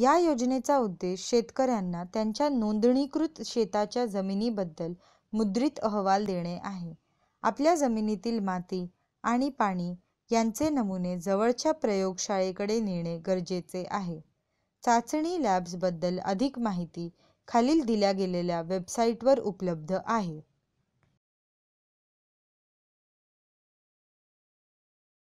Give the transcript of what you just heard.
या योजनेचा उद्देश शेतकऱ्यांना त्यांच्या नोंदणीकृत शेताच्या जमिनीबद्दल मुद्रित अहवाल देणे आहे आपल्या जमिनीतील माती आणि पाणी यांचे नमुने जवळच्या प्रयोगशाळेकडे नेणे गरजेचे आहे चाचणी लॅब्सबद्दल अधिक माहिती खालील दिल्या गेलेल्या वेबसाईटवर उपलब्ध आहे